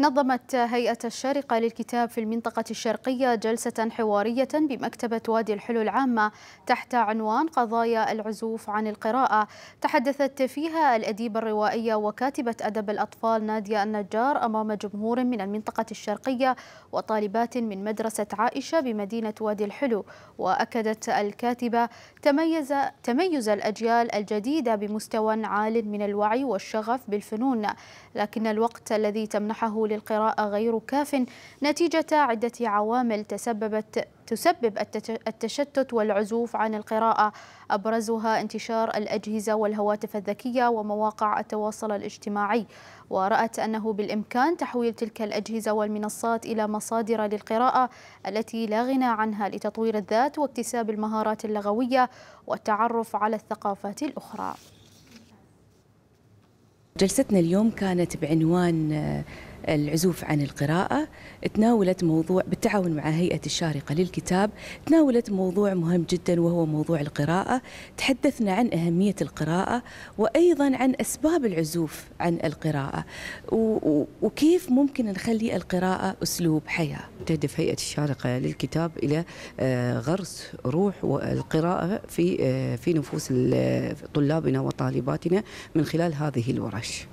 نظمت هيئة الشارقة للكتاب في المنطقة الشرقية جلسة حوارية بمكتبة وادي الحلو العامة تحت عنوان قضايا العزوف عن القراءة تحدثت فيها الأديبة الروائية وكاتبة أدب الأطفال نادية النجار أمام جمهور من المنطقة الشرقية وطالبات من مدرسة عائشة بمدينة وادي الحلو وأكدت الكاتبة تميز, تميز الأجيال الجديدة بمستوى عال من الوعي والشغف بالفنون لكن الوقت الذي تمنحه للقراءة غير كاف نتيجة عدة عوامل تسببت تسبب التشتت والعزوف عن القراءة أبرزها انتشار الأجهزة والهواتف الذكية ومواقع التواصل الاجتماعي ورأت أنه بالإمكان تحويل تلك الأجهزة والمنصات إلى مصادر للقراءة التي لا غنى عنها لتطوير الذات واكتساب المهارات اللغوية والتعرف على الثقافات الأخرى جلستنا اليوم كانت بعنوان العزوف عن القراءة تناولت موضوع بالتعاون مع هيئة الشارقة للكتاب تناولت موضوع مهم جدا وهو موضوع القراءة تحدثنا عن أهمية القراءة وأيضا عن أسباب العزوف عن القراءة وكيف ممكن نخلي القراءة أسلوب حياة تهدف هيئة الشارقة للكتاب إلى آه، غرس روح القراءة في آه، في نفوس طلابنا وطالباتنا من خلال هذه الورش